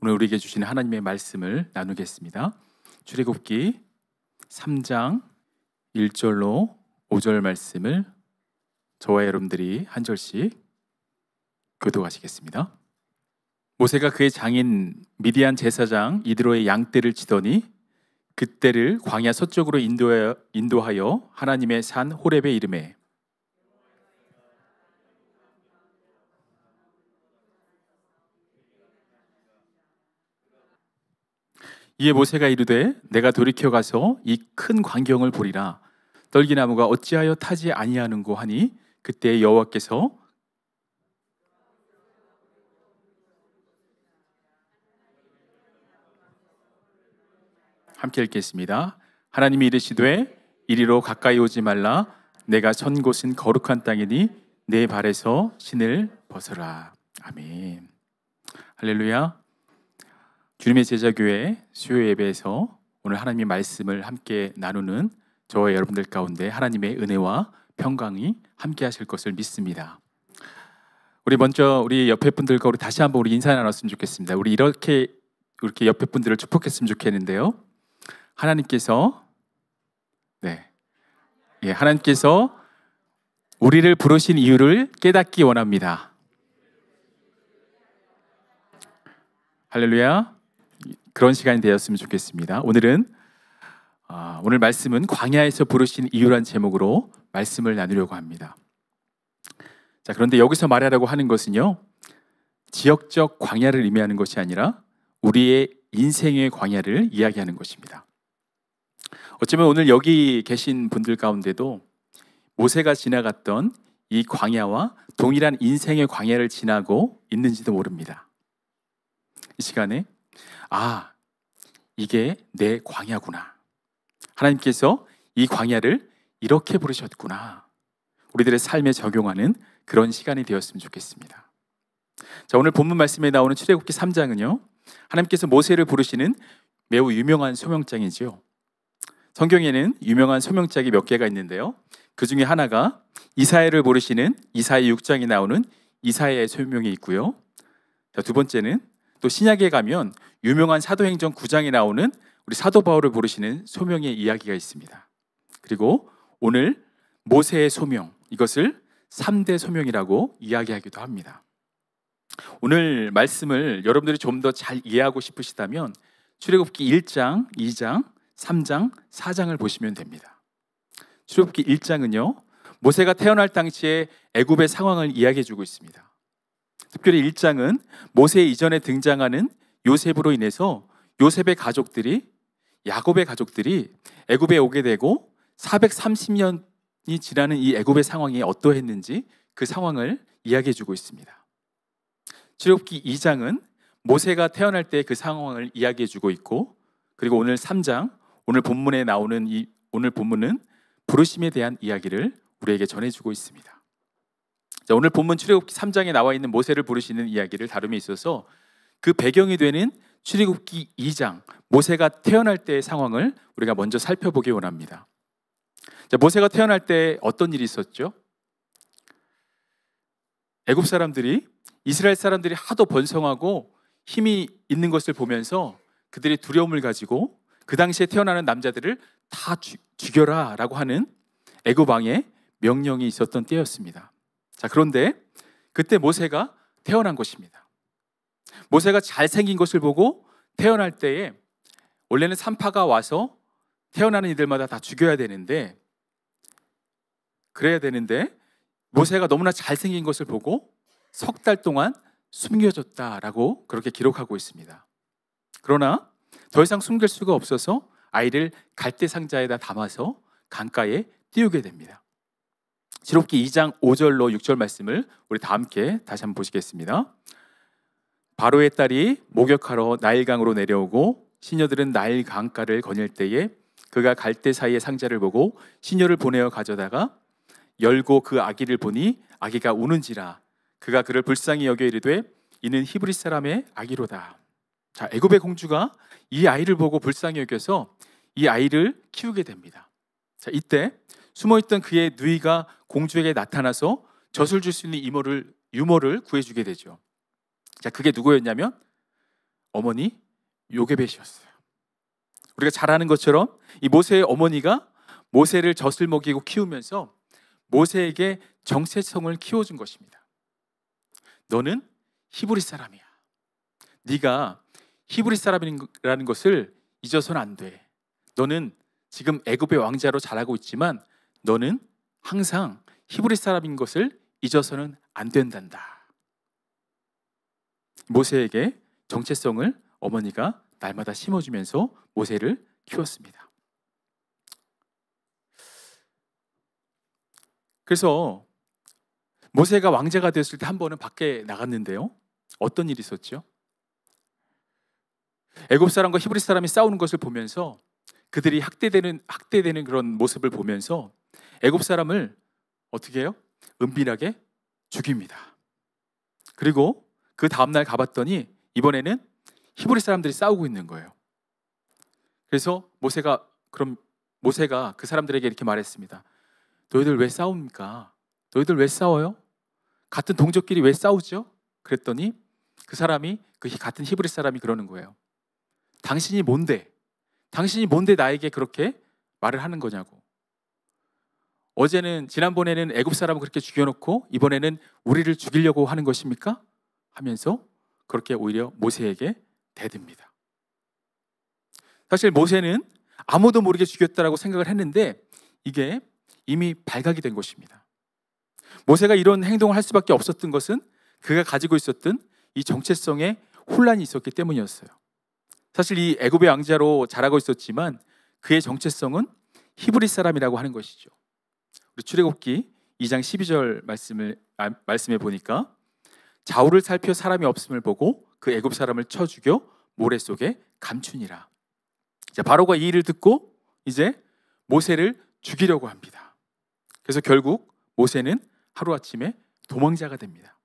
오늘 우리에게 주신 하나님의 말씀을 나누겠습니다. 출애굽기 3장 1절로 5절 말씀을 저와 여러분들이 한 절씩 교도하시겠습니다. 모세가 그의 장인 미디안 제사장 이드로의 양떼를 치더니 그때를 광야 서쪽으로 인도하여 하나님의 산 호렙의 이름에 이에 모세가 이르되 내가 돌이켜 가서 이 큰 광경을 보리라 떨기나무가 어찌하여 타지 아니하는고 하니 그때 여호와께서 함께 읽겠습니다. 하나님이 이르시되 이리로 가까이 오지 말라 내가 선 곳은 거룩한 땅이니 내 발에서 신을 벗어라. 아멘. 할렐루야. 주님의 제자교회 수요 예배에서 오늘 하나님의 말씀을 함께 나누는 저와 여러분들 가운데 하나님의 은혜와 평강이 함께 하실 것을 믿습니다. 우리 먼저 우리 옆에 분들과 우리 다시 한번 우리 인사 나눴으면 좋겠습니다. 우리 이렇게 이렇게 옆에 분들을 축복했으면 좋겠는데요. 하나님께서 네. 예, 하나님께서 우리를 부르신 이유를 깨닫기 원합니다. 할렐루야. 그런 시간이 되었으면 좋겠습니다. 오늘은 어, 오늘 말씀은 광야에서 부르신 이유란 제목으로 말씀을 나누려고 합니다. 자, 그런데 여기서 말하라고 하는 것은요. 지역적 광야를 의미하는 것이 아니라 우리의 인생의 광야를 이야기하는 것입니다. 어쩌면 오늘 여기 계신 분들 가운데도 모세가 지나갔던 이 광야와 동일한 인생의 광야를 지나고 있는지도 모릅니다. 이 시간에 아, 이게 내 광야구나. 하나님께서 이 광야를 이렇게 부르셨구나. 우리들의 삶에 적용하는 그런 시간이 되었으면 좋겠습니다. 자, 오늘 본문 말씀에 나오는 출애굽기 3장은요. 하나님께서 모세를 부르시는 매우 유명한 소명장이지요. 성경에는 유명한 소명장이 몇 개가 있는데요. 그 중에 하나가 이사야를 부르시는 이사야 6장에 나오는 이사야의 소명이 있고요. 자, 두 번째는 또 신약에 가면 유명한 사도행전 9장에 나오는 우리 사도 바울을 부르시는 소명의 이야기가 있습니다. 그리고 오늘 모세의 소명 이것을 3대 소명이라고 이야기하기도 합니다. 오늘 말씀을 여러분들이 좀 더 잘 이해하고 싶으시다면 출애굽기 1장, 2장, 3장, 4장을 보시면 됩니다. 출애굽기 1장은요. 모세가 태어날 당시에 애굽의 상황을 이야기해 주고 있습니다. 특별히 1장은 모세 이전에 등장하는 요셉으로 인해서 요셉의 가족들이 야곱의 가족들이 애굽에 오게 되고 430년이 지나는 이 애굽의 상황이 어떠했는지 그 상황을 이야기해 주고 있습니다. 출애굽기 2장은 모세가 태어날 때 그 상황을 이야기해 주고 있고 그리고 오늘 3장 오늘 본문에 나오는 이 오늘 본문은 부르심에 대한 이야기를 우리에게 전해 주고 있습니다. 자, 오늘 본문 출애굽기 3장에 나와 있는 모세를 부르시는 이야기를 다룸에 있어서 그 배경이 되는 출애굽기 2장 모세가 태어날 때의 상황을 우리가 먼저 살펴보기 원합니다. 자, 모세가 태어날 때 어떤 일이 있었죠? 애굽 사람들이 이스라엘 사람들이 하도 번성하고 힘이 있는 것을 보면서 그들이 두려움을 가지고 그 당시에 태어나는 남자들을 다 죽, 여라라고 하는 애굽 왕의 명령이 있었던 때였습니다. 자, 그런데 그때 모세가 태어난 것입니다. 모세가 잘생긴 것을 보고 태어날 때에 원래는 산파가 와서 태어나는 이들마다 다 죽여야 되는데 그래야 되는데 모세가 너무나 잘생긴 것을 보고 석 달 동안 숨겨졌다라고 그렇게 기록하고 있습니다. 그러나 더 이상 숨길 수가 없어서 아이를 갈대 상자에다 담아서 강가에 띄우게 됩니다. 시록기 2장 5절로 6절 말씀을 우리 다 함께 다시 한번 보시겠습니다. 바로의 딸이 목욕하러 나일강으로 내려오고 시녀들은 나일강가를 거닐 때에 그가 갈대 사이에 상자를 보고 시녀를 보내어 가져다가 열고 그 아기를 보니 아기가 우는지라 그가 그를 불쌍히 여겨 이르되 이는 히브리 사람의 아기로다. 자, 애굽의 공주가 이 아이를 보고 불쌍히 여겨서 이 아이를 키우게 됩니다. 자, 이때 숨어있던 그의 누이가 공주에게 나타나서 젖을 줄 수 있는 이모를 유모를 구해주게 되죠. 자, 그게 누구였냐면 어머니 요게벳이었어요. 우리가 잘 아는 것처럼 이 모세의 어머니가 모세를 젖을 먹이고 키우면서 모세에게 정체성을 키워준 것입니다. 너는 히브리 사람이야. 네가 히브리 사람이라는 것을 잊어서는 안 돼. 너는 지금 애굽의 왕자로 자라고 있지만 너는 항상 히브리 사람인 것을 잊어서는 안 된단다. 모세에게 정체성을 어머니가 날마다 심어주면서 모세를 키웠습니다. 그래서 모세가 왕자가 됐을때 한 번은 밖에 나갔는데요. 어떤 일이 있었죠? 애굽 사람과 히브리 사람이 싸우는 것을 보면서 그들이 학대되는 학대되는 그런 모습을 보면서 애굽 사람을 어떻게 해요? 은밀하게 죽입니다. 그리고 그 다음 날 가봤더니 이번에는 히브리 사람들이 싸우고 있는 거예요. 그래서 모세가 그럼 모세가 그 사람들에게 이렇게 말했습니다. 너희들 왜 싸웁니까? 너희들 왜 싸워요? 같은 동족끼리 왜 싸우죠? 그랬더니 그 사람이 그 같은 히브리 사람이 그러는 거예요. 당신이 뭔데? 당신이 뭔데 나에게 그렇게 말을 하는 거냐고. 어제는 지난번에는 애굽 사람을 그렇게 죽여놓고 이번에는 우리를 죽이려고 하는 것입니까? 하면서 그렇게 오히려 모세에게 대듭니다. 사실 모세는 아무도 모르게 죽였다라고 생각을 했는데 이게 이미 발각이 된 것입니다. 모세가 이런 행동을 할 수밖에 없었던 것은 그가 가지고 있었던 이 정체성에 혼란이 있었기 때문이었어요. 사실 이 애굽의 왕자로 자라고 있었지만 그의 정체성은 히브리 사람이라고 하는 것이죠. 출애굽기 2장 12절 말씀을 아, 말씀해 보니까 자우를 살펴 사람이 없음을 보고 그 애굽 사람을 쳐 죽여 모래 속에 감춘이라. 자, 바로가 이 일을 듣고 이제 모세를 죽이려고 합니다. 그래서 결국 모세는 하루아침에 도망자가 됩니다.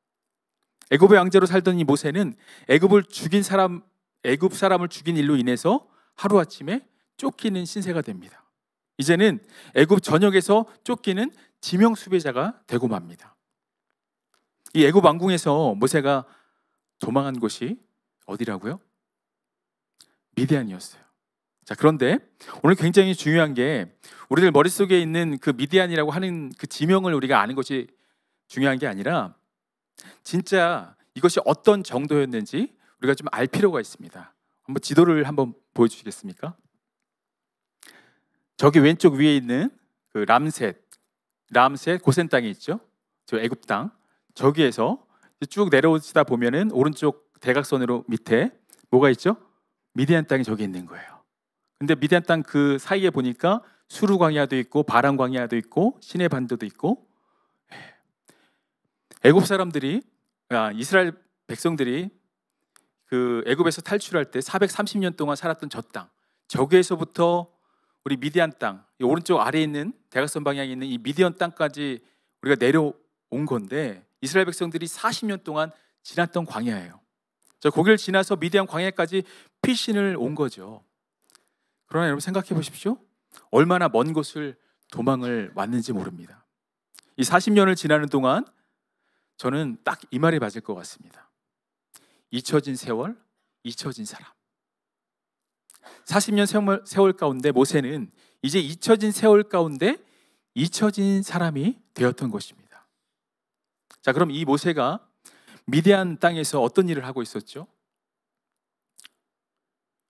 애굽의 왕자로 살던 이 모세는 애굽을 죽인 사람 애굽 사람을 죽인 일로 인해서 하루아침에 쫓기는 신세가 됩니다. 이제는 애굽 전역에서 쫓기는 지명 수배자가 되고 맙니다. 이 애굽 왕궁에서 모세가 도망한 곳이 어디라고요? 미디안이었어요. 자, 그런데 오늘 굉장히 중요한 게 우리들 머릿속에 있는 그 미디안이라고 하는 그 지명을 우리가 아는 것이 중요한 게 아니라 진짜 이것이 어떤 정도였는지 우리가 좀 알 필요가 있습니다. 한번 지도를 한번 보여 주시겠습니까? 저기 왼쪽 위에 있는 그 람셋, 람셋 고센 땅이 있죠. 저 애굽 땅. 저기에서 쭉 내려오시다 보면은 오른쪽 대각선으로 밑에 뭐가 있죠? 미디안 땅이 저기 있는 거예요. 근데 미디안 땅 그 사이에 보니까 수루 광야도 있고 바람 광야도 있고 시내 반도도 있고 예. 애굽 사람들이 아, 이스라엘 백성들이 그 애굽에서 탈출할 때 430년 동안 살았던 저 땅, 저기에서부터 우리 미디안 땅, 오른쪽 아래에 있는 대각선 방향에 있는 이 미디안 땅까지 우리가 내려온 건데 이스라엘 백성들이 40년 동안 지났던 광야예요. 저고기를 지나서 미디안 광야까지 피신을 온 거죠. 그러나 여러분 생각해 보십시오. 얼마나 먼 곳을 도망을 왔는지 모릅니다. 이 40년을 지나는 동안 저는 딱 이 말이 맞을 것 같습니다. 잊혀진 세월, 잊혀진 사람. 40년 세월, 세월 가운데 모세는 이제 잊혀진 세월 가운데 잊혀진 사람이 되었던 것입니다. 자, 그럼 이 모세가 미대한 땅에서 어떤 일을 하고 있었죠?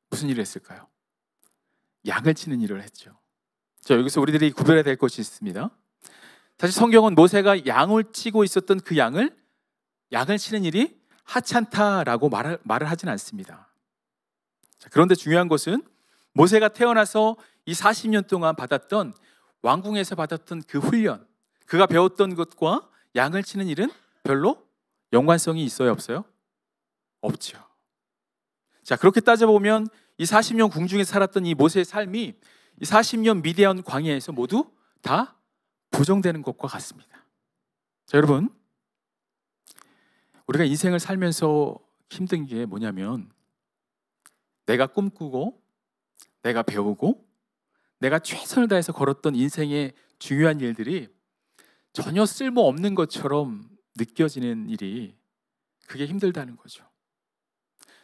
무슨 일을 했을까요? 양을 치는 일을 했죠. 자, 여기서 우리들이 구별해야 될 것이 있습니다. 사실 성경은 모세가 양을 치고 있었던 그 양을 양을 치는 일이 하찮다라고 말을, 말을 하진 않습니다. 그런데 중요한 것은 모세가 태어나서 이 40년 동안 받았던 왕궁에서 받았던 그 훈련, 그가 배웠던 것과 양을 치는 일은 별로 연관성이 있어요, 없어요? 없죠. 자, 그렇게 따져보면 이 40년 궁중에 살았던 이 모세의 삶이 이 40년 미디안 광야에서 모두 다 부정되는 것과 같습니다. 자, 여러분. 우리가 인생을 살면서 힘든 게 뭐냐면 내가 꿈꾸고 내가 배우고 내가 최선을 다해서 걸었던 인생의 중요한 일들이 전혀 쓸모 없는 것처럼 느껴지는 일이 그게 힘들다는 거죠.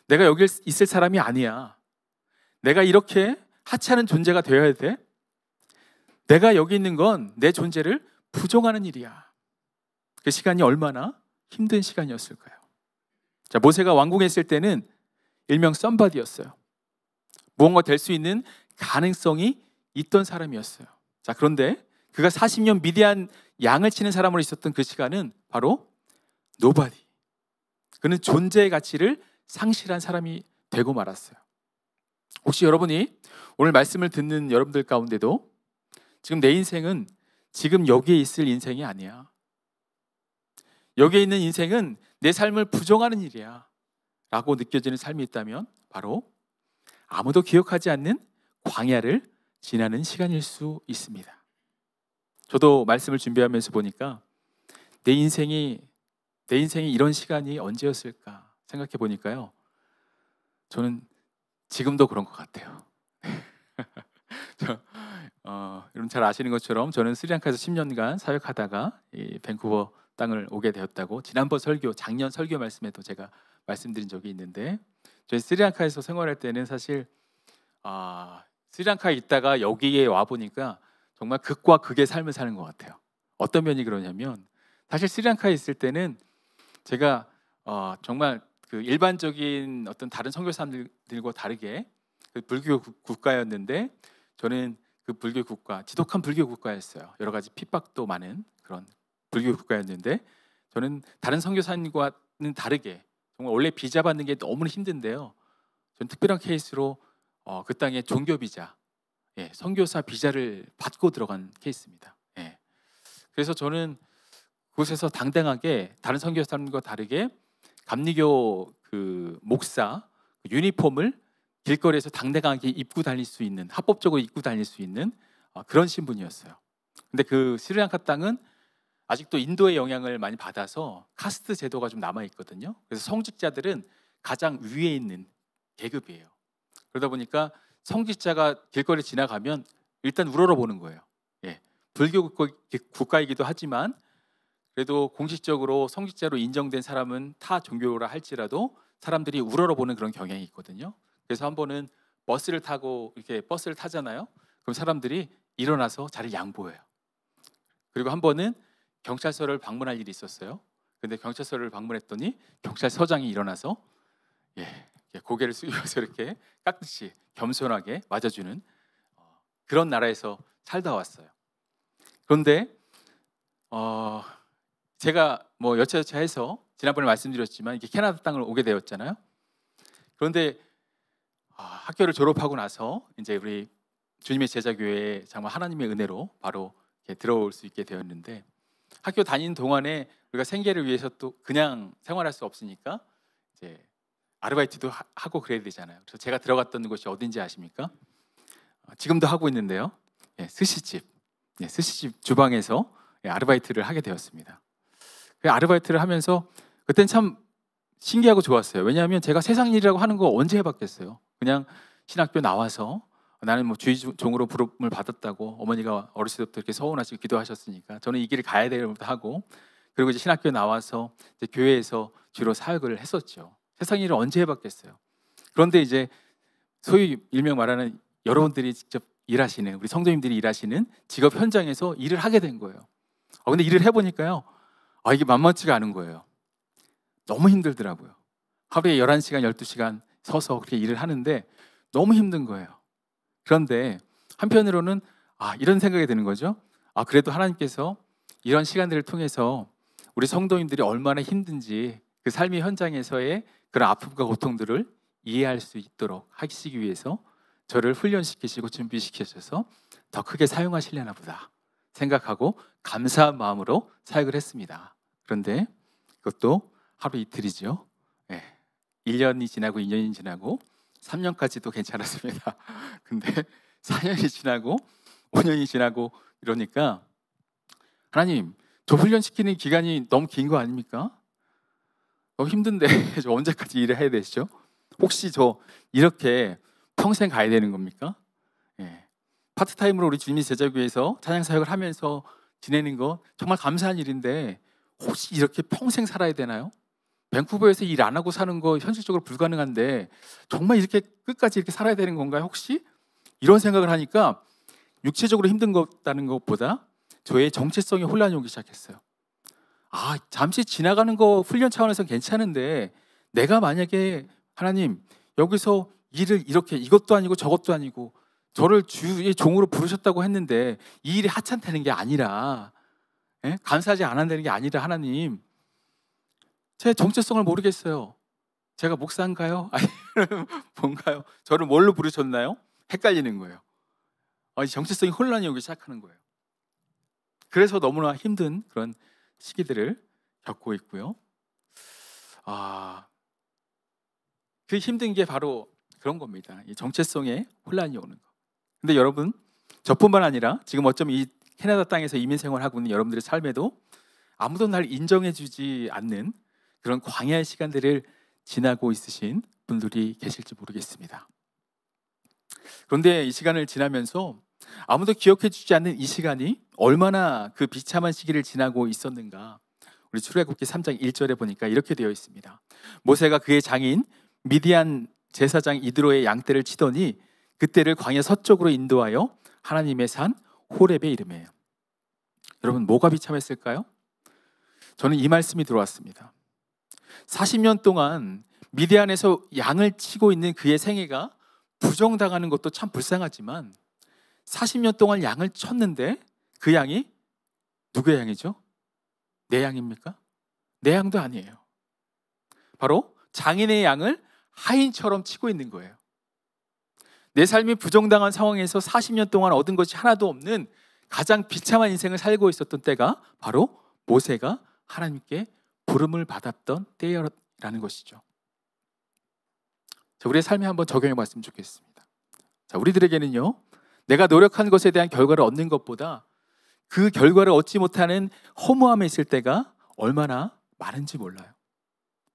내가 여기 있을 사람이 아니야. 내가 이렇게 하찮은 존재가 되어야 돼? 내가 여기 있는 건 내 존재를 부정하는 일이야. 그 시간이 얼마나 힘든 시간이었을까요? 자, 모세가 왕궁에 있을 때는 일명 썸바디였어요. 무언가 될 수 있는 가능성이 있던 사람이었어요. 자, 그런데 그가 40년 미디안 양을 치는 사람으로 있었던 그 시간은 바로 노바디. 그는 존재의 가치를 상실한 사람이 되고 말았어요. 혹시 여러분이 오늘 말씀을 듣는 여러분들 가운데도 지금 내 인생은 지금 여기에 있을 인생이 아니야. 여기에 있는 인생은 내 삶을 부정하는 일이야. 라고 느껴지는 삶이 있다면 바로 아무도 기억하지 않는 광야를 지나는 시간일 수 있습니다. 저도 말씀을 준비하면서 보니까 내 인생이 내 인생이 이런 시간이 언제였을까 생각해 보니까요. 저는 지금도 그런 것 같아요. 저, 어, 여러분 잘 아시는 것처럼 저는 스리랑카에서 10년간 사역하다가 이 밴쿠버 땅을 오게 되었다고 지난번 설교, 작년 설교 말씀에도 제가 말씀드린 적이 있는데 저희 스리랑카에서 생활할 때는 사실 아, 스리랑카에 있다가 여기에 와 보니까 정말 극과 극의 삶을 사는 것 같아요. 어떤 면이 그러냐면 사실 스리랑카에 있을 때는 제가 어, 정말 그 일반적인 어떤 다른 선교사들과 님 다르게 그 불교 국가였는데 저는 그 불교 국가 지독한 불교 국가였어요. 여러 가지 핍박도 많은 그런 불교 국가였는데 저는 다른 선교사님과는 다르게 정말 원래 비자 받는 게 너무 힘든데요. 전 특별한 케이스로 어, 그 땅에 종교 비자, 예, 선교사 비자를 받고 들어간 케이스입니다. 예. 그래서 저는 그곳에서 당당하게 다른 선교사님과 다르게 감리교 그 목사 그 유니폼을 길거리에서 당당하게 입고 다닐 수 있는 합법적으로 입고 다닐 수 있는 어, 그런 신분이었어요. 근데 그 스리랑카 땅은 아직도 인도의 영향을 많이 받아서 카스트 제도가 좀 남아 있거든요. 그래서 성직자들은 가장 위에 있는 계급이에요. 그러다 보니까 성직자가 길거리 지나가면 일단 우러러보는 거예요. 예. 불교 국가이기도 하지만 그래도 공식적으로 성직자로 인정된 사람은 타 종교라 할지라도 사람들이 우러러보는 그런 경향이 있거든요. 그래서 한 번은 버스를 타고 이렇게 버스를 타잖아요. 그럼 사람들이 일어나서 자리 를 양보해요. 그리고 한 번은 경찰서를 방문할 일이 있었어요. 근데 경찰서를 방문했더니 경찰서장이 일어나서 예, 예 고개를 숙이면서 이렇게 깍듯이 겸손하게 맞아주는 어, 그런 나라에서 살다 왔어요. 그런데 어, 제가 뭐 여차여차 해서 지난번에 말씀드렸지만 이게 캐나다 땅을 오게 되었잖아요. 그런데 어, 학교를 졸업하고 나서 이제 우리 주님의 제자교회에 정말 하나님의 은혜로 바로 들어올 수 있게 되었는데 학교 다닌 동안에 우리가 생계를 위해서 또 그냥 생활할 수 없으니까 이제 아르바이트도 하, 고 그래야 되잖아요. 그래서 제가 들어갔던 곳이 어딘지 아십니까? 어, 지금도 하고 있는데요. 예, 스시집, 예, 스시집 주방에서 예, 아르바이트를 하게 되었습니다. 그 아르바이트를 하면서 그땐 참 신기하고 좋았어요. 왜냐하면 제가 세상 일이라고 하는 거 언제 해봤겠어요. 그냥 신학교 나와서 나는 뭐 주의 종으로 부름을 받았다고 어머니가 어렸을 때부터 이렇게 서운하시고 기도하셨으니까 저는 이 길을 가야 되려고 하고 그리고 이제 신학교에 나와서 이제 교회에서 주로 사역을 했었죠. 세상 일을 언제 해봤겠어요. 그런데 이제 소위 일명 말하는 여러분들이 직접 일하시는 우리 성도님들이 일하시는 직업 현장에서 일을 하게 된 거예요. 아 근데 일을 해보니까요, 아 이게 만만치가 않은 거예요. 너무 힘들더라고요. 하루에 11시간, 12시간 서서 그렇게 일을 하는데 너무 힘든 거예요. 그런데 한편으로는 아, 이런 생각이 드는 거죠. 아, 그래도 하나님께서 이런 시간들을 통해서 우리 성도님들이 얼마나 힘든지 그 삶의 현장에서의 그런 아픔과 고통들을 이해할 수 있도록 하시기 위해서 저를 훈련시키시고 준비시키셔서 더 크게 사용하실려나 보다 생각하고 감사한 마음으로 사역을 했습니다. 그런데 그것도 하루 이틀이죠. 예. 1년이 지나고 2년이 지나고 3년까지도 괜찮았습니다. 근데 4년이 지나고 5년이 지나고 이러니까 하나님 저 훈련시키는 기간이 너무 긴 거 아닙니까? 너무 힘든데 저 언제까지 일을 해야 되시죠? 혹시 저 이렇게 평생 가야 되는 겁니까? 예. 파트타임으로 우리 주님이 제자교회에서 찬양 사역을 하면서 지내는 거 정말 감사한 일인데 혹시 이렇게 평생 살아야 되나요? 밴쿠버에서 일 안 하고 사는 거 현실적으로 불가능한데 정말 이렇게 끝까지 이렇게 살아야 되는 건가요? 혹시 이런 생각을 하니까 육체적으로 힘든 것다는 것보다 저의 정체성이 혼란이 오기 시작했어요. 아 잠시 지나가는 거 훈련 차원에서 괜찮은데 내가 만약에 하나님 여기서 일을 이렇게 이것도 아니고 저것도 아니고 저를 주의 종으로 부르셨다고 했는데 이 일이 하찮다는 게 아니라 예? 감사하지 않는다는 게 아니라 하나님 제 정체성을 모르겠어요. 제가 목사인가요? 아니, 뭔가요? 저를 뭘로 부르셨나요? 헷갈리는 거예요. 아, 정체성이 혼란이 오기 시작하는 거예요. 그래서 너무나 힘든 그런 시기들을 겪고 있고요. 아, 그 힘든 게 바로 그런 겁니다. 이 정체성에 혼란이 오는 거. 근데 여러분, 저뿐만 아니라 지금 어쩜 이 캐나다 땅에서 이민 생활하고 있는 여러분들의 삶에도 아무도 날 인정해주지 않는 그런 광야의 시간들을 지나고 있으신 분들이 계실지 모르겠습니다. 그런데 이 시간을 지나면서 아무도 기억해 주지 않는 이 시간이 얼마나 그 비참한 시기를 지나고 있었는가. 우리 출애굽기 3장 1절에 보니까 이렇게 되어 있습니다. 모세가 그의 장인 미디안 제사장 이드로의 양떼를 치더니 그때를 광야 서쪽으로 인도하여 하나님의 산 호렙에 이름해. 여러분 뭐가 비참했을까요? 저는 이 말씀이 들어왔습니다. 40년 동안 미디안에서 양을 치고 있는 그의 생애가 부정당하는 것도 참 불쌍하지만 40년 동안 양을 쳤는데 그 양이 누구의 양이죠? 내 양입니까? 내 양도 아니에요. 바로 장인의 양을 하인처럼 치고 있는 거예요. 내 삶이 부정당한 상황에서 40년 동안 얻은 것이 하나도 없는 가장 비참한 인생을 살고 있었던 때가 바로 모세가 하나님께 부름을 받았던 때라는 였 것이죠. 자, 우리의 삶에 한번 적용해 봤으면 좋겠습니다. 자, 우리들에게는요. 내가 노력한 것에 대한 결과를 얻는 것보다 그 결과를 얻지 못하는 허무함에 있을 때가 얼마나 많은지 몰라요.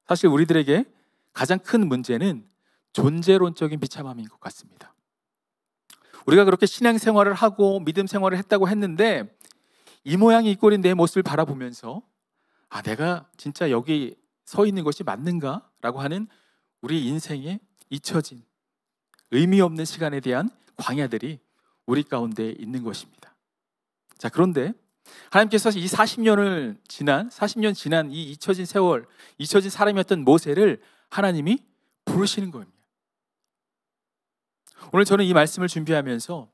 사실 우리들에게 가장 큰 문제는 존재론적인 비참함인 것 같습니다. 우리가 그렇게 신앙 생활을 하고 믿음 생활을 했다고 했는데 이 모양이 이 꼴인 내 모습을 바라보면서 아 내가 진짜 여기 서 있는 것이 맞는가라고 하는 우리 인생에 잊혀진 의미 없는 시간에 대한 광야들이 우리 가운데 있는 것입니다. 자 그런데 하나님께서 이 40년을 지난 40년 지난 이 잊혀진 세월, 잊혀진 사람이었던 모세를 하나님이 부르시는 겁니다. 오늘 저는 이 말씀을 준비하면서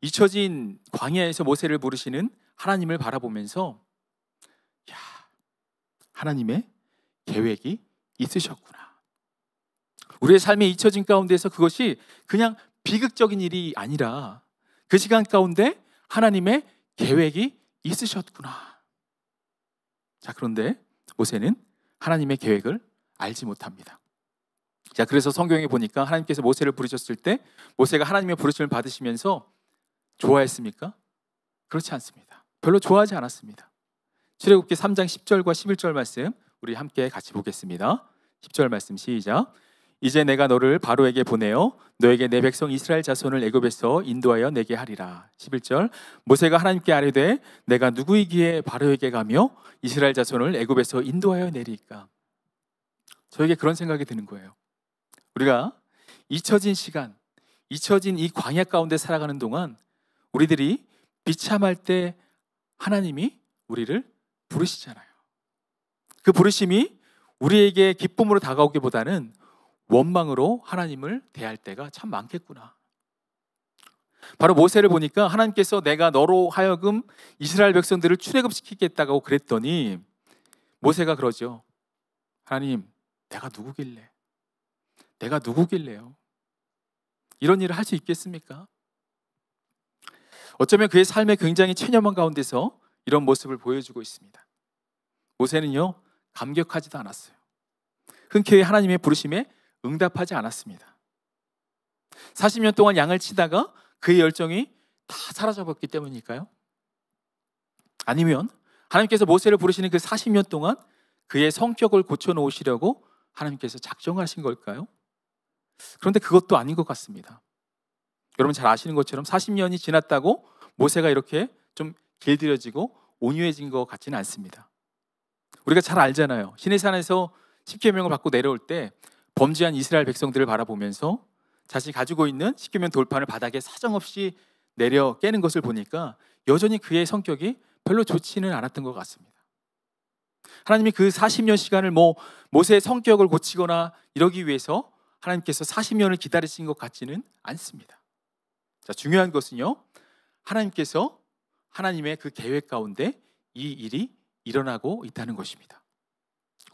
잊혀진 광야에서 모세를 부르시는 하나님을 바라보면서 하나님의 계획이 있으셨구나. 우리의 삶에 잊혀진 가운데서 그것이 그냥 비극적인 일이 아니라 그 시간 가운데 하나님의 계획이 있으셨구나. 자, 그런데 모세는 하나님의 계획을 알지 못합니다. 자, 그래서 성경에 보니까 하나님께서 모세를 부르셨을 때 모세가 하나님의 부르심을 받으시면서 좋아했습니까? 그렇지 않습니다. 별로 좋아하지 않았습니다. 출애굽기 3장 10절과 11절 말씀 우리 함께 같이 보겠습니다. 10절 말씀 시작. 이제 내가 너를 바로에게 보내어 너에게 내 백성 이스라엘 자손을 애굽에서 인도하여 내게 하리라. 11절 모세가 하나님께 아뢰되 내가 누구이기에 바로에게 가며 이스라엘 자손을 애굽에서 인도하여 내리까? 저에게 그런 생각이 드는 거예요. 우리가 잊혀진 시간, 잊혀진 이 광야 가운데 살아가는 동안 우리들이 비참할 때 하나님이 우리를 부르시잖아요. 그 부르심이 우리에게 기쁨으로 다가오기보다는 원망으로 하나님을 대할 때가 참 많겠구나. 바로 모세를 보니까 하나님께서 내가 너로 하여금 이스라엘 백성들을 출애굽시키겠다고 그랬더니 모세가 그러죠. 하나님, 내가 누구길래? 내가 누구길래요? 이런 일을 할 수 있겠습니까? 어쩌면 그의 삶에 굉장히 체념한 가운데서 이런 모습을 보여주고 있습니다. 모세는요 감격하지도 않았어요. 흔쾌히 하나님의 부르심에 응답하지 않았습니다. 40년 동안 양을 치다가 그의 열정이 다 사라져버렸기 때문일까요? 아니면 하나님께서 모세를 부르시는 그 40년 동안 그의 성격을 고쳐 놓으시려고 하나님께서 작정하신 걸까요? 그런데 그것도 아닌 것 같습니다. 여러분 잘 아시는 것처럼 40년이 지났다고 모세가 이렇게 좀 길들여지고 온유해진 것 같지는 않습니다. 우리가 잘 알잖아요. 시내산에서 십계명을 받고 내려올 때 범죄한 이스라엘 백성들을 바라보면서 자신이 가지고 있는 십계명 돌판을 바닥에 사정없이 내려 깨는 것을 보니까 여전히 그의 성격이 별로 좋지는 않았던 것 같습니다. 하나님이 그 40년 시간을 뭐 모세의 성격을 고치거나 이러기 위해서 하나님께서 40년을 기다리신 것 같지는 않습니다. 자, 중요한 것은요. 하나님께서 하나님의 그 계획 가운데 이 일이 일어나고 있다는 것입니다.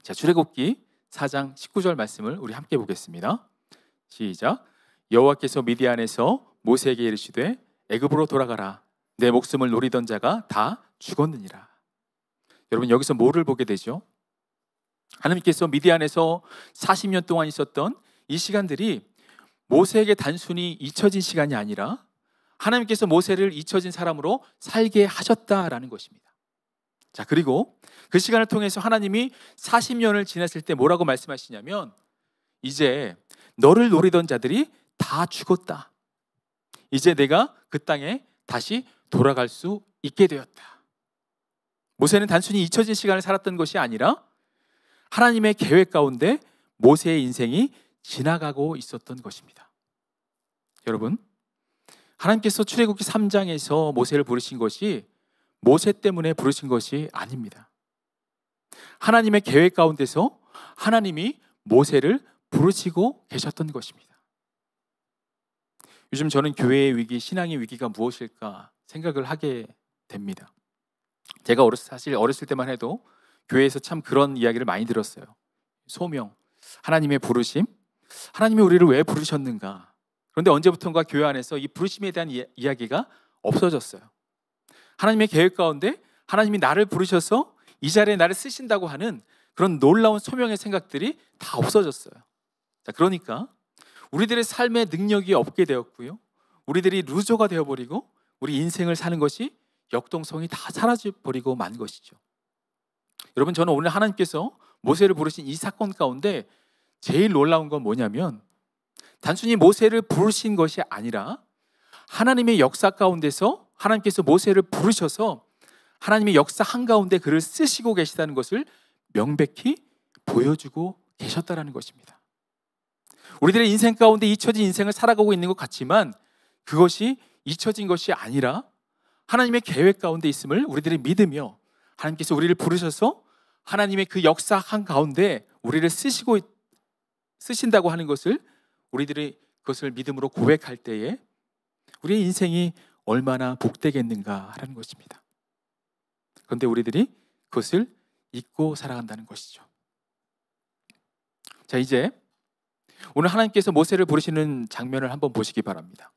자, 출애굽기 4장 19절 말씀을 우리 함께 보겠습니다. 시작. 여호와께서 미디안에서 모세에게 이르시되 애굽으로 돌아가라. 내 목숨을 노리던 자가 다 죽었느니라. 여러분 여기서 뭐를 보게 되죠? 하나님께서 미디안에서 40년 동안 있었던 이 시간들이 모세에게 단순히 잊혀진 시간이 아니라 하나님께서 모세를 잊혀진 사람으로 살게 하셨다라는 것입니다. 자, 그리고 그 시간을 통해서 하나님이 40년을 지났을 때 뭐라고 말씀하시냐면 이제 너를 노리던 자들이 다 죽었다. 이제 내가 그 땅에 다시 돌아갈 수 있게 되었다. 모세는 단순히 잊혀진 시간을 살았던 것이 아니라 하나님의 계획 가운데 모세의 인생이 지나가고 있었던 것입니다. 여러분, 하나님께서 출애굽기 3장에서 모세를 부르신 것이 모세 때문에 부르신 것이 아닙니다. 하나님의 계획 가운데서 하나님이 모세를 부르시고 계셨던 것입니다. 요즘 저는 교회의 위기, 신앙의 위기가 무엇일까 생각을 하게 됩니다. 제가 어렸을, 사실 어렸을 때만 해도 교회에서 참 그런 이야기를 많이 들었어요. 소명, 하나님의 부르심, 하나님이 우리를 왜 부르셨는가? 그런데 언제부턴가 교회 안에서 이 부르심에 대한 이야기가 없어졌어요. 하나님의 계획 가운데 하나님이 나를 부르셔서 이 자리에 나를 쓰신다고 하는 그런 놀라운 소명의 생각들이 다 없어졌어요. 자, 그러니까 우리들의 삶의 능력이 없게 되었고요. 우리들이 루저가 되어버리고 우리 인생을 사는 것이 역동성이 다 사라져버리고 만 것이죠. 여러분 저는 오늘 하나님께서 모세를 부르신 이 사건 가운데 제일 놀라운 건 뭐냐면 단순히 모세를 부르신 것이 아니라 하나님의 역사 가운데서 하나님께서 모세를 부르셔서 하나님의 역사 한가운데 그를 쓰시고 계시다는 것을 명백히 보여주고 계셨다라는 것입니다. 우리들의 인생 가운데 잊혀진 인생을 살아가고 있는 것 같지만 그것이 잊혀진 것이 아니라 하나님의 계획 가운데 있음을 우리들이 믿으며 하나님께서 우리를 부르셔서 하나님의 그 역사 한 가운데 우리를 쓰시고 쓰신다고 하는 것을 우리들이 그것을 믿음으로 고백할 때에 우리의 인생이 얼마나 복되겠는가하는 것입니다. 그런데 우리들이 그것을 잊고 살아간다는 것이죠. 자, 이제 오늘 하나님께서 모세를 부르시는 장면을 한번 보시기 바랍니다.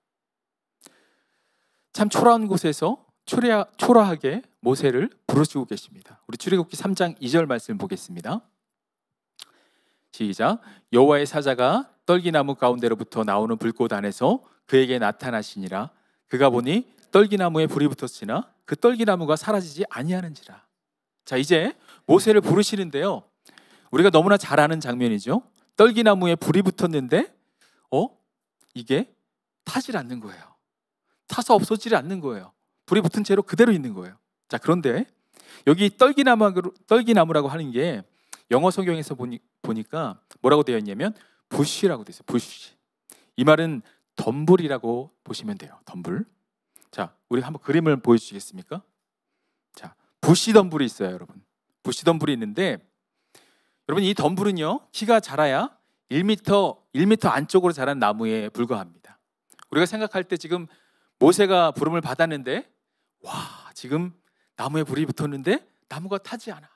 참 초라한 곳에서 초라, 초라하게 모세를 부르시고 계십니다. 우리 출애굽기 3장 2절 말씀 보겠습니다. 시작. 여호와의 사자가 떨기나무 가운데로부터 나오는 불꽃 안에서 그에게 나타나시니라 그가 보니 떨기나무에 불이 붙었으나 그 떨기나무가 사라지지 아니하는지라 자 이제 모세를 부르시는데요 우리가 너무나 잘 아는 장면이죠 떨기나무에 불이 붙었는데 어 이게 타질 않는 거예요 타서 없어지지 않는 거예요 불이 붙은 채로 그대로 있는 거예요 자 그런데 여기 떨기나무, 떨기나무라고 하는 게 영어 성경에서 보니, 보니까 뭐라고 되어 있냐면 부시라고 되어 있어요. 부시. 이 말은 덤불이라고 보시면 돼요. 덤불. 자, 우리 한번 그림을 보여주시겠습니까? 자, 부시 덤불이 있어요, 여러분. 부시 덤불이 있는데 여러분 이 덤불은요 키가 자라야 1m 1m 안쪽으로 자란 나무에 불과합니다. 우리가 생각할 때 지금 모세가 부름을 받았는데 와 지금 나무에 불이 붙었는데 나무가 타지 않아.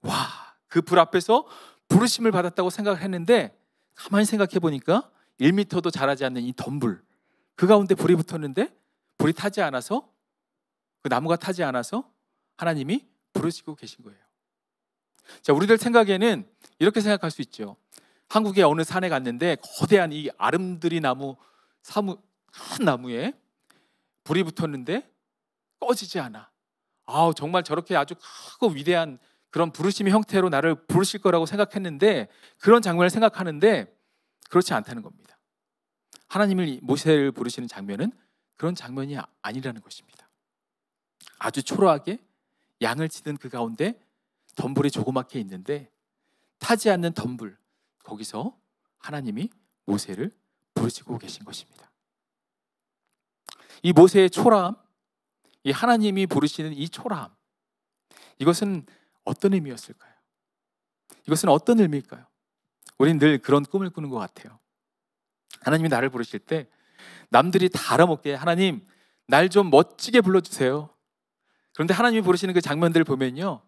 와그 불 앞에서 부르심을 받았다고 생각을 했는데 가만히 생각해 보니까 1미터도 자라지 않는 이 덤불 그 가운데 불이 붙었는데 불이 타지 않아서 그 나무가 타지 않아서 하나님이 부르시고 계신 거예요. 자, 우리들 생각에는 이렇게 생각할 수 있죠. 한국의 어느 산에 갔는데 거대한 이 아름드리 나무 사무 큰 나무에 불이 붙었는데 꺼지지 않아. 아, 정말 저렇게 아주 크고 위대한 그런 부르심의 형태로 나를 부르실 거라고 생각했는데 그런 장면을 생각하는데 그렇지 않다는 겁니다. 하나님을 모세를 부르시는 장면은 그런 장면이 아니라는 것입니다. 아주 초라하게 양을 치던 그 가운데 덤불이 조그맣게 있는데 타지 않는 덤불 거기서 하나님이 모세를 부르시고 계신 것입니다. 이 모세의 초라함, 이 하나님이 부르시는 이 초라함, 이것은 어떤 의미였을까요? 이것은 어떤 의미일까요? 우린 늘 그런 꿈을 꾸는 것 같아요. 하나님이 나를 부르실 때 남들이 다 알아먹게 하나님 날 좀 멋지게 불러주세요. 그런데 하나님이 부르시는 그 장면들을 보면요.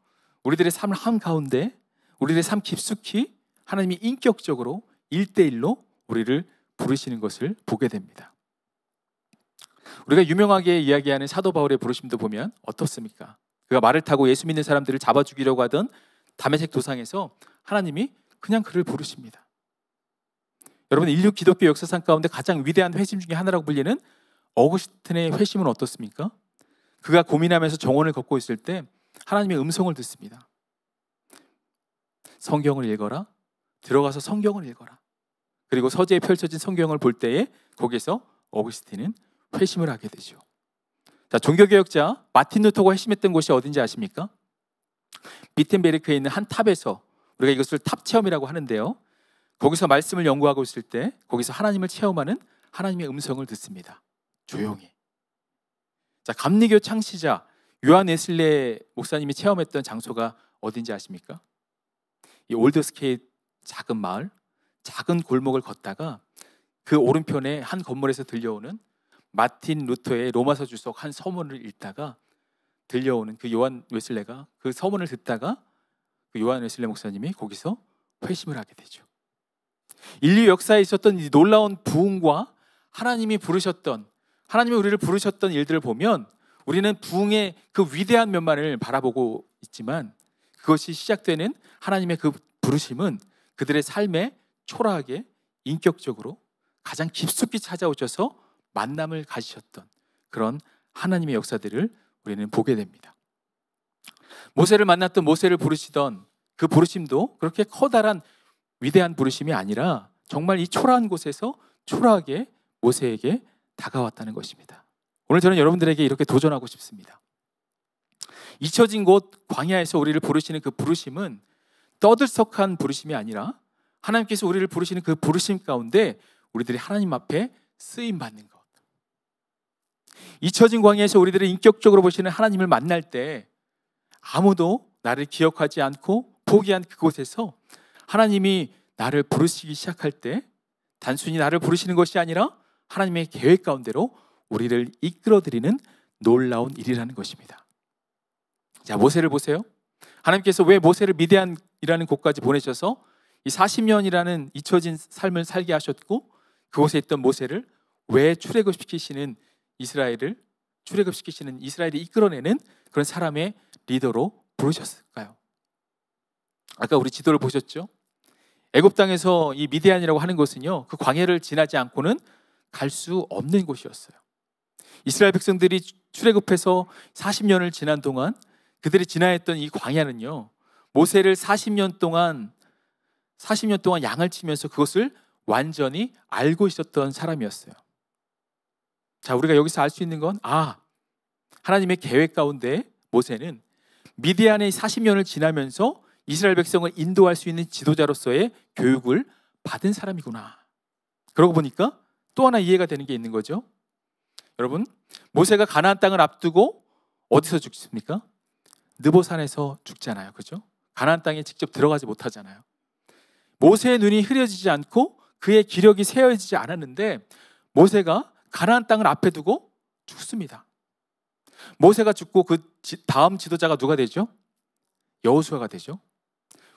우리들의 삶을 한가운데 우리들의 삶 깊숙이 하나님이 인격적으로 일대일로 우리를 부르시는 것을 보게 됩니다. 우리가 유명하게 이야기하는 사도 바울의 부르심도 보면 어떻습니까? 그가 말을 타고 예수 믿는 사람들을 잡아 죽이려고 하던 담에색 도상에서 하나님이 그냥 그를 부르십니다. 여러분 인류 기독교 역사상 가운데 가장 위대한 회심 중에 하나라고 불리는 어구스틴의 회심은 어떻습니까? 그가 고민하면서 정원을 걷고 있을 때 하나님의 음성을 듣습니다. 성경을 읽어라. 들어가서 성경을 읽어라. 그리고 서재에 펼쳐진 성경을 볼 때에 거기서 어구스틴은 회심을 하게 되죠. 자, 종교개혁자 마틴 루터가 핵심했던 곳이 어딘지 아십니까? 비텐베르크에 있는 한 탑에서 우리가 이것을 탑 체험이라고 하는데요. 거기서 말씀을 연구하고 있을 때 거기서 하나님을 체험하는 하나님의 음성을 듣습니다. 조용히. 자, 감리교 창시자 요한 에슬레 목사님이 체험했던 장소가 어딘지 아십니까? 이 올드스케이 작은 마을, 작은 골목을 걷다가 그 오른편에 한 건물에서 들려오는 마틴 루터의 로마서 주석 한 서문을 읽다가 들려오는 그 요한 웨슬레가 그 서문을 듣다가 그 요한 웨슬레 목사님이 거기서 회심을 하게 되죠. 인류 역사에 있었던 이 놀라운 부흥과 하나님이 부르셨던 하나님이 우리를 부르셨던 일들을 보면 우리는 부흥의 그 위대한 면만을 바라보고 있지만 그것이 시작되는 하나님의 그 부르심은 그들의 삶에 초라하게 인격적으로 가장 깊숙이 찾아오셔서 만남을 가지셨던 그런 하나님의 역사들을 우리는 보게 됩니다. 모세를 만났던 모세를 부르시던 그 부르심도 그렇게 커다란 위대한 부르심이 아니라 정말 이 초라한 곳에서 초라하게 모세에게 다가왔다는 것입니다. 오늘 저는 여러분들에게 이렇게 도전하고 싶습니다. 잊혀진 곳 광야에서 우리를 부르시는 그 부르심은 떠들썩한 부르심이 아니라 하나님께서 우리를 부르시는 그 부르심 가운데 우리들이 하나님 앞에 쓰임 받는 것. 잊혀진 광야에서 우리들을 인격적으로 보시는 하나님을 만날 때 아무도 나를 기억하지 않고 포기한 그곳에서 하나님이 나를 부르시기 시작할 때 단순히 나를 부르시는 것이 아니라 하나님의 계획 가운데로 우리를 이끌어드리는 놀라운 일이라는 것입니다. 자, 모세를 보세요. 하나님께서 왜 모세를 미대한이라는 곳까지 보내셔서 이 40년이라는 잊혀진 삶을 살게 하셨고 그곳에 있던 모세를 왜 출애굽시키시는 이스라엘을 출애굽시키시는 이스라엘을 이끌어내는 그런 사람의 리더로 부르셨을까요? 아까 우리 지도를 보셨죠? 애굽 땅에서 이 미디안이라고 하는 것은요. 그 광야를 지나지 않고는 갈 수 없는 곳이었어요. 이스라엘 백성들이 출애굽해서 40년을 지난 동안 그들이 지나했던 이 광야는요. 모세를 40년 동안 40년 동안 양을 치면서 그것을 완전히 알고 있었던 사람이었어요. 자, 우리가 여기서 알 수 있는 건 아, 하나님의 계획 가운데 모세는 미디안의 40년을 지나면서 이스라엘 백성을 인도할 수 있는 지도자로서의 교육을 받은 사람이구나. 그러고 보니까 또 하나 이해가 되는 게 있는 거죠. 여러분, 모세가 가나안 땅을 앞두고 어디서 죽습니까? 느보산에서 죽잖아요. 그죠? 가나안 땅에 직접 들어가지 못하잖아요. 모세의 눈이 흐려지지 않고 그의 기력이 세어지지 않았는데 모세가 가나안 땅을 앞에 두고 죽습니다. 모세가 죽고 그 다음 지도자가 누가 되죠? 여호수아가 되죠.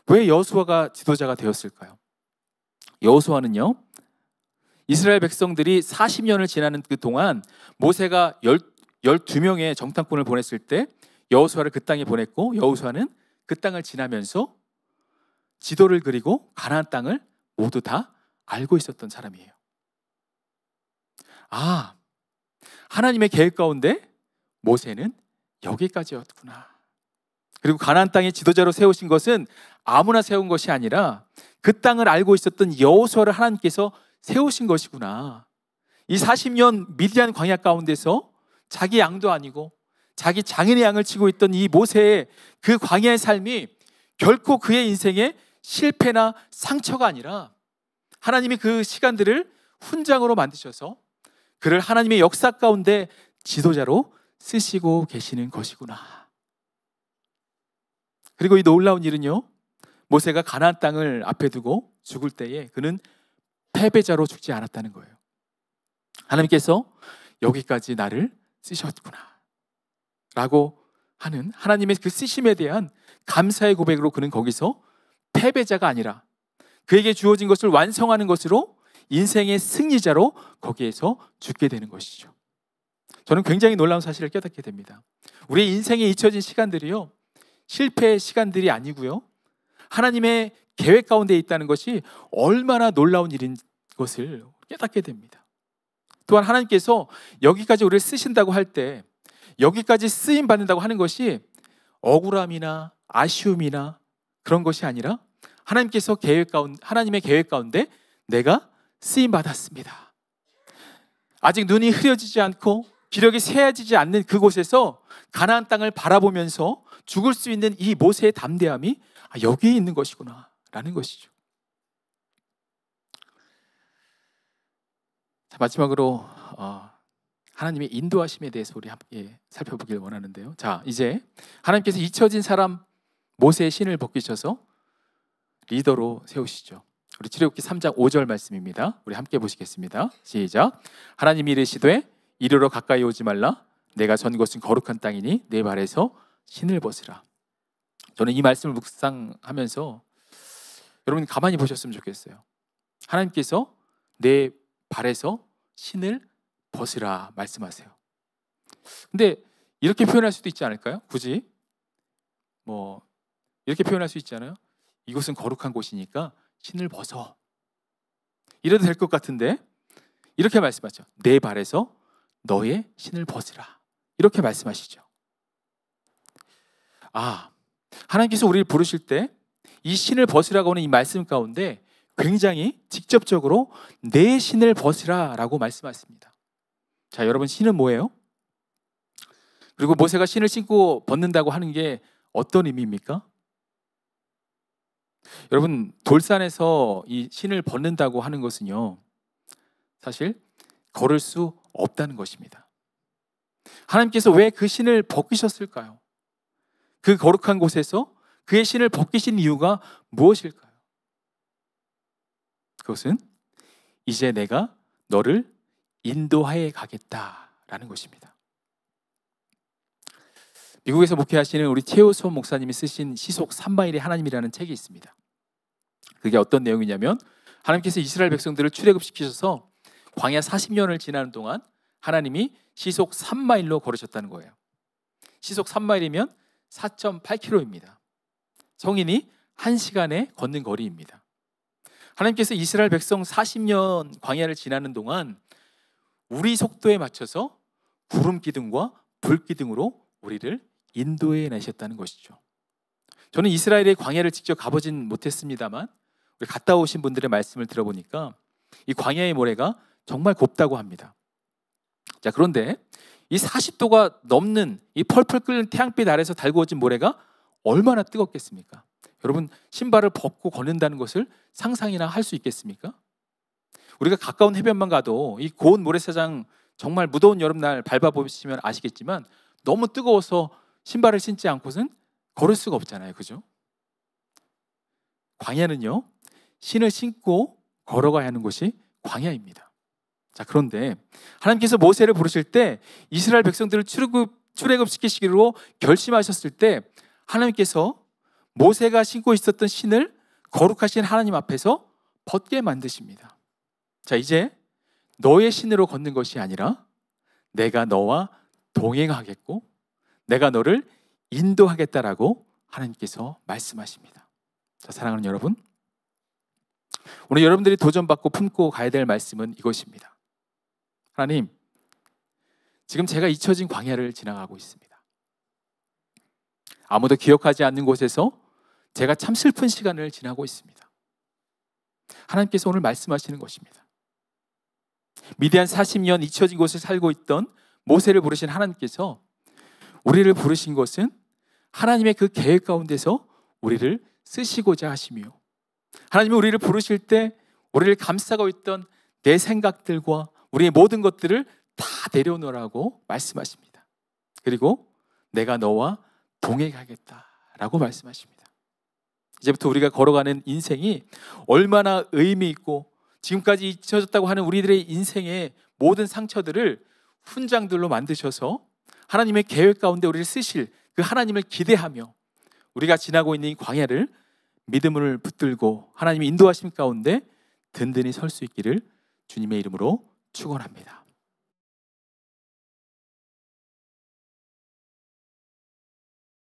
왜 여호수아가 지도자가 되었을까요? 여호수아는요. 이스라엘 백성들이 40년을 지나는 그 동안 모세가 1 2명의 정탐꾼을 보냈을 때 여호수아를 그 땅에 보냈고 여호수아는 그 땅을 지나면서 지도를 그리고 가나안 땅을 모두 다 알고 있었던 사람이에요. 아, 하나님의 계획 가운데 모세는 여기까지였구나. 그리고 가나안 땅의 지도자로 세우신 것은 아무나 세운 것이 아니라 그 땅을 알고 있었던 여호수아를 하나님께서 세우신 것이구나. 이 40년 미디안 광야 가운데서 자기 양도 아니고 자기 장인의 양을 치고 있던 이 모세의 그 광야의 삶이 결코 그의 인생의 실패나 상처가 아니라 하나님이 그 시간들을 훈장으로 만드셔서 그를 하나님의 역사 가운데 지도자로 쓰시고 계시는 것이구나. 그리고 이 놀라운 일은요. 모세가 가나안 땅을 앞에 두고 죽을 때에 그는 패배자로 죽지 않았다는 거예요. 하나님께서 여기까지 나를 쓰셨구나. 라고 하는 하나님의 그 쓰심에 대한 감사의 고백으로 그는 거기서 패배자가 아니라 그에게 주어진 것을 완성하는 것으로 인생의 승리자로 거기에서 죽게 되는 것이죠. 저는 굉장히 놀라운 사실을 깨닫게 됩니다. 우리의 인생에 잊혀진 시간들이요. 실패의 시간들이 아니고요. 하나님의 계획 가운데 있다는 것이 얼마나 놀라운 일인 것을 깨닫게 됩니다. 또한 하나님께서 여기까지 우리를 쓰신다고 할 때 여기까지 쓰임 받는다고 하는 것이 억울함이나 아쉬움이나 그런 것이 아니라 하나님께서 계획 가운데 하나님의 계획 가운데 내가 쓰임 받았습니다. 아직 눈이 흐려지지 않고 기력이 새해지지 않는 그곳에서 가나안 땅을 바라보면서 죽을 수 있는 이 모세의 담대함이 아, 여기에 있는 것이구나라는 것이죠. 자, 마지막으로 어, 하나님의 인도하심에 대해서 우리 함께 살펴보길 원하는데요. 자, 이제 하나님께서 잊혀진 사람 모세의 신을 벗기셔서 리더로 세우시죠. 우리 출애굽기 3장 5절 말씀입니다. 우리 함께 보시겠습니다. 시작. 하나님이 이르시되 이르러 가까이 오지 말라. 내가 전 것은 거룩한 땅이니 내 발에서 신을 벗으라. 저는 이 말씀을 묵상하면서 여러분 가만히 보셨으면 좋겠어요. 하나님께서 내 발에서 신을 벗으라 말씀하세요. 근데 이렇게 표현할 수도 있지 않을까요? 굳이 뭐 이렇게 표현할 수 있잖아요. 이곳은 거룩한 곳이니까 신을 벗어. 이래도 될 것 같은데 이렇게 말씀하죠. 내 발에서 너의 신을 벗으라. 이렇게 말씀하시죠. 아, 하나님께서 우리를 부르실 때 이 신을 벗으라고 하는 이 말씀 가운데 굉장히 직접적으로 내 신을 벗으라라고 말씀하십니다. 자, 여러분 신은 뭐예요? 그리고 모세가 신을 신고 벗는다고 하는 게 어떤 의미입니까? 여러분 돌산에서 이 신을 벗는다고 하는 것은요. 사실 걸을 수 없다는 것입니다. 하나님께서 왜 그 신을 벗기셨을까요? 그 거룩한 곳에서 그의 신을 벗기신 이유가 무엇일까요? 그것은 이제 내가 너를 인도하에 가겠다라는 것입니다. 미국에서 목회하시는 우리 최우수 목사님이 쓰신 시속 3마일의 하나님이라는 책이 있습니다. 그게 어떤 내용이냐면 하나님께서 이스라엘 백성들을 출애굽시키셔서 광야 40년을 지나는 동안 하나님이 시속 3마일로 걸으셨다는 거예요. 시속 3마일이면 4.8km입니다. 성인이 1시간에 걷는 거리입니다. 하나님께서 이스라엘 백성 40년 광야를 지나는 동안 우리 속도에 맞춰서 구름 기둥과 불 기둥으로 우리를 인도에 내셨다는 것이죠. 저는 이스라엘의 광야를 직접 가보진 못했습니다만 우리 갔다 오신 분들의 말씀을 들어보니까 이 광야의 모래가 정말 곱다고 합니다. 자 그런데 이 40도가 넘는 이 펄펄 끓는 태양빛 아래서 달구어진 모래가 얼마나 뜨겁겠습니까? 여러분 신발을 벗고 걷는다는 것을 상상이나 할 수 있겠습니까? 우리가 가까운 해변만 가도 이 고온 모래사장 정말 무더운 여름날 밟아보시면 아시겠지만 너무 뜨거워서 신발을 신지 않고선 걸을 수가 없잖아요. 그죠? 광야는요. 신을 신고 걸어가야 하는 곳이 광야입니다. 자, 그런데 하나님께서 모세를 부르실 때 이스라엘 백성들을 출애굽 출애굽시키시기로 결심하셨을 때 하나님께서 모세가 신고 있었던 신을 거룩하신 하나님 앞에서 벗게 만드십니다. 자, 이제 너의 신으로 걷는 것이 아니라 내가 너와 동행하겠고 내가 너를 인도하겠다라고 하나님께서 말씀하십니다. 자, 사랑하는 여러분. 오늘 여러분들이 도전받고 품고 가야 될 말씀은 이것입니다. 하나님, 지금 제가 잊혀진 광야를 지나가고 있습니다. 아무도 기억하지 않는 곳에서 제가 참 슬픈 시간을 지나고 있습니다. 하나님께서 오늘 말씀하시는 것입니다. 미디안 40년 잊혀진 곳에 살고 있던 모세를 부르신 하나님께서 우리를 부르신 것은 하나님의 그 계획 가운데서 우리를 쓰시고자 하시며 하나님이 우리를 부르실 때 우리를 감싸고 있던 내 생각들과 우리의 모든 것들을 다 내려놓으라고 말씀하십니다. 그리고 내가 너와 동행하겠다라고 말씀하십니다. 이제부터 우리가 걸어가는 인생이 얼마나 의미 있고 지금까지 잊혀졌다고 하는 우리들의 인생의 모든 상처들을 훈장들로 만드셔서 하나님의 계획 가운데 우리를 쓰실 그 하나님을 기대하며 우리가 지나고 있는 이 광야를 믿음을 붙들고 하나님의 인도하심 가운데 든든히 설 수 있기를 주님의 이름으로 축원합니다.